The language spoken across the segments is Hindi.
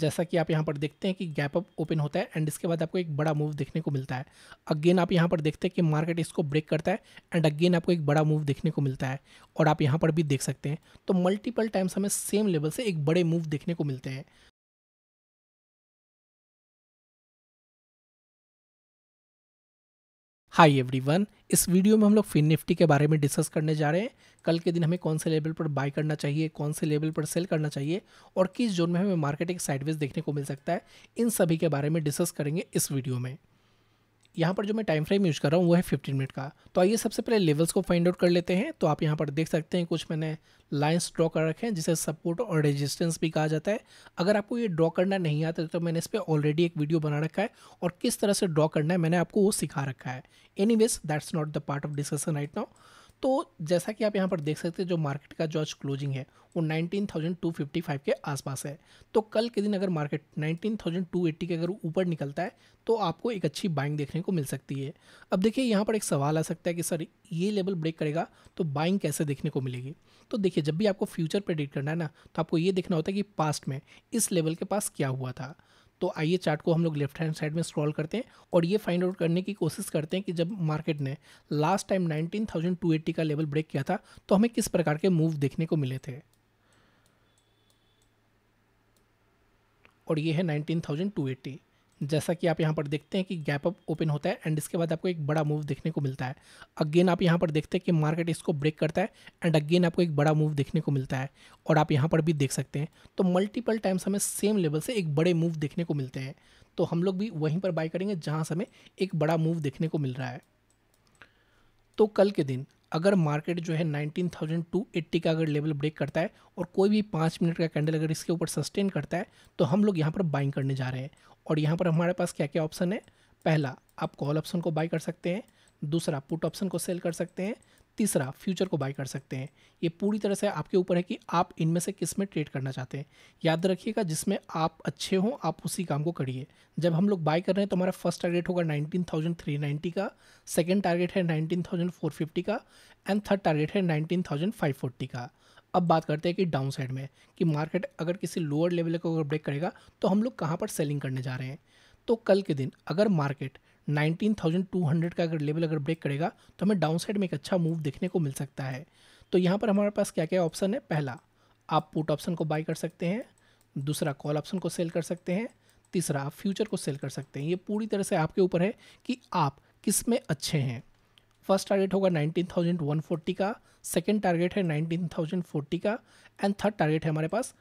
जैसा कि आप यहाँ पर देखते हैं कि गैप अप ओपन होता है एंड इसके बाद आपको एक बड़ा मूव देखने को मिलता है अगेन आप यहाँ पर देखते हैं कि मार्केट इसको ब्रेक करता है एंड अगेन आपको एक बड़ा मूव देखने को मिलता है और आप यहाँ पर भी देख सकते हैं तो मल्टीपल टाइम्स हमें सेम लेवल से एक बड़े मूव देखने को मिलते हैं हाई एवरी वन इस वीडियो में हम लोग फिन निफ्टी के बारे में डिस्कस करने जा रहे हैं कल के दिन हमें कौन से लेवल पर बाय करना चाहिए कौन से लेवल पर सेल करना चाहिए और किस जोन में हमें मार्केट एक साइडवेज देखने को मिल सकता है इन सभी के बारे में डिस्कस करेंगे इस वीडियो में यहाँ पर जो मैं टाइम फ्रेम यूज़ कर रहा हूँ वो है फिफ्टीन मिनट का तो आइए सबसे पहले लेवल्स को फाइंड आउट कर लेते हैं तो आप यहाँ पर देख सकते हैं कुछ मैंने लाइन्स ड्रॉ कर रखे हैं जिसे सपोर्ट और रेजिस्टेंस भी कहा जाता है अगर आपको ये ड्रॉ करना नहीं आता तो मैंने इस पर ऑलरेडी एक वीडियो बना रखा है और किस तरह से ड्रॉ करना है मैंने आपको वो सिखा रखा है any ways that's not the part of discussion right now तो जैसा कि आप यहाँ पर देख सकते हैं जो मार्केट का जो आज क्लोजिंग है वो 19,255 के आसपास है तो कल के दिन अगर मार्केट 19,280 के अगर ऊपर निकलता है तो आपको एक अच्छी बाइंग देखने को मिल सकती है अब देखिए यहाँ पर एक सवाल आ सकता है कि सर ये लेवल ब्रेक करेगा तो बाइंग कैसे देखने को मिलेगी तो देखिए जब भी आपको फ्यूचर प्रेडिक्ट करना है ना तो आपको ये देखना होता है कि पास्ट में इस लेवल के पास क्या हुआ था तो आइए चार्ट को हम लोग लेफ्ट हैंड साइड में स्क्रॉल करते हैं और ये फाइंड आउट करने की कोशिश करते हैं कि जब मार्केट ने लास्ट टाइम 19,280 का लेवल ब्रेक किया था तो हमें किस प्रकार के मूव देखने को मिले थे और ये है एट्टी जैसा कि आप यहाँ पर देखते हैं कि गैप अप ओपन होता है एंड इसके बाद आपको एक बड़ा मूव देखने को मिलता है अगेन आप यहाँ पर देखते हैं कि मार्केट इसको ब्रेक करता है एंड अगेन आपको एक बड़ा मूव देखने को मिलता है और आप यहाँ पर भी देख सकते हैं तो मल्टीपल टाइम्स हमें सेम लेवल से एक बड़े मूव देखने को मिलते हैं तो हम लोग भी वहीं पर बाई करेंगे जहाँ से हमें एक बड़ा मूव देखने को मिल रहा है तो कल के दिन अगर मार्केट जो है नाइनटीन थाउजेंड टू एट्टी का अगर लेवल ब्रेक करता है और कोई भी पाँच मिनट का कैंडल अगर इसके ऊपर सस्टेन करता है तो हम लोग यहाँ पर बाइंग करने जा रहे हैं और यहाँ पर हमारे पास क्या क्या ऑप्शन है पहला आप कॉल ऑप्शन को बाई कर सकते हैं दूसरा पुट ऑप्शन को सेल कर सकते हैं तीसरा फ्यूचर को बाय कर सकते हैं ये पूरी तरह से आपके ऊपर है कि आप इनमें से किस में ट्रेड करना चाहते हैं याद रखिएगा जिसमें आप अच्छे हों आप उसी काम को करिए जब हम लोग बाय कर रहे हैं तो हमारा फर्स्ट टारगेट होगा 19,390 का सेकंड टारगेट है 19,450 का एंड थर्ड टारगेट है नाइनटीन का अब बात करते हैं कि डाउन साइड में कि मार्केट अगर किसी लोअर लेवल को ब्रेक करेगा तो हम लोग कहाँ पर सेलिंग करने जा रहे हैं तो कल के दिन अगर मार्केट 19,200 का अगर लेवल अगर ब्रेक करेगा तो हमें डाउन साइड में एक अच्छा मूव देखने को मिल सकता है तो यहाँ पर हमारे पास क्या क्या ऑप्शन है पहला आप पुट ऑप्शन को बाई कर सकते हैं दूसरा कॉल ऑप्शन को सेल कर सकते हैं तीसरा आप फ्यूचर को सेल कर सकते हैं ये पूरी तरह से आपके ऊपर है कि आप किस में अच्छे हैं फर्स्ट टारगेट होगा 19,140 का सेकेंड टारगेट है 19,040 का एंड थर्ड टारगेट है हमारे पास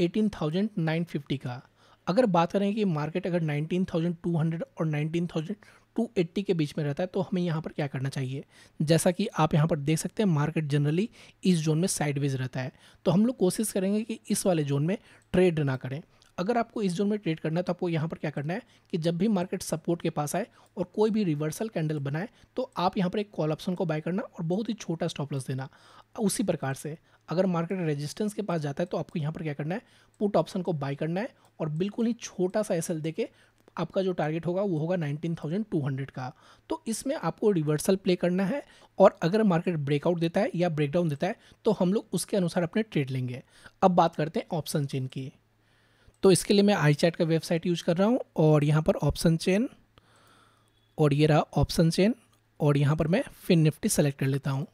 18,950 का अगर बात करें कि मार्केट अगर 19,200 और 19,280 के बीच में रहता है तो हमें यहाँ पर क्या करना चाहिए जैसा कि आप यहाँ पर देख सकते हैं मार्केट जनरली इस जोन में साइडवेज रहता है तो हम लोग कोशिश करेंगे कि इस वाले जोन में ट्रेड ना करें अगर आपको इस जोन में ट्रेड करना है तो आपको यहाँ पर क्या करना है कि जब भी मार्केट सपोर्ट के पास आए और कोई भी रिवर्सल कैंडल बनाए तो आप यहाँ पर एक कॉल ऑप्शन को बाय करना और बहुत ही छोटा स्टॉप लॉस देना उसी प्रकार से अगर मार्केट रेजिस्टेंस के पास जाता है तो आपको यहाँ पर क्या करना है पुट ऑप्शन को बाय करना है और बिल्कुल ही छोटा सा एस एल आपका जो टारगेट होगा वो होगा 19,200 का तो इसमें आपको रिवर्सल प्ले करना है और अगर मार्केट ब्रेकआउट देता है या ब्रेकडाउन देता है तो हम लोग उसके अनुसार अपने ट्रेड लेंगे अब बात करते हैं ऑप्शन चेन की तो इसके लिए मैं आई चैट का वेबसाइट यूज कर रहा हूँ और यहाँ पर ऑप्शन चेन और ये रहा ऑप्शन चेन और यहाँ पर मैं फिन निफ्टी सेलेक्ट कर लेता हूँ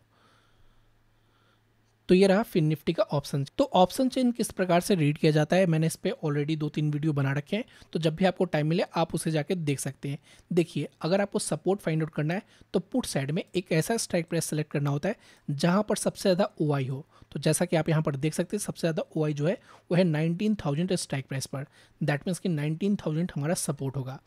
तो ये रहा फिन निफ्टी का ऑप्शन तो ऑप्शन चेन किस प्रकार से रीड किया जाता है मैंने इस पर ऑलरेडी दो तीन वीडियो बना रखे हैं तो जब भी आपको टाइम मिले आप उसे जाके देख सकते हैं देखिए अगर आपको सपोर्ट फाइंड आउट करना है तो पुट साइड में एक ऐसा स्ट्राइक प्राइस सेलेक्ट करना होता है जहाँ पर सबसे ज़्यादा ओ हो तो जैसा कि आप यहाँ पर देख सकते हैं सबसे ज़्यादा ओ जो है वो है नाइनटीन थाउजेंड स्ट्राइक प्राइस पर दैट मीन्स कि नाइनटीन थाउजेंड हमारा सपोर्ट होगा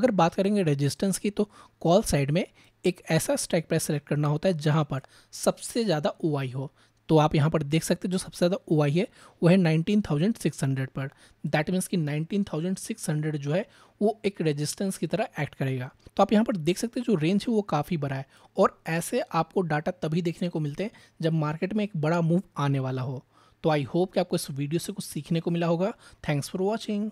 अगर बात करेंगे रजिस्टेंस की तो कॉल साइड में एक ऐसा स्ट्राइक प्राइस सेलेक्ट करना होता है जहाँ पर सबसे ज़्यादा ओ हो तो आप यहाँ पर देख सकते हैं जो सबसे ज़्यादा ओआई है वो है नाइनटीन थाउजेंड सिक्स हंड्रेड पर दैट मीन्स कि नाइनटीन थाउजेंड सिक्स हंड्रेड जो है वो एक रेजिस्टेंस की तरह एक्ट करेगा तो आप यहाँ पर देख सकते हैं जो रेंज है वो काफ़ी बड़ा है और ऐसे आपको डाटा तभी देखने को मिलते हैं जब मार्केट में एक बड़ा मूव आने वाला हो तो आई होप कि आपको इस वीडियो से कुछ सीखने को मिला होगा थैंक्स फॉर वॉचिंग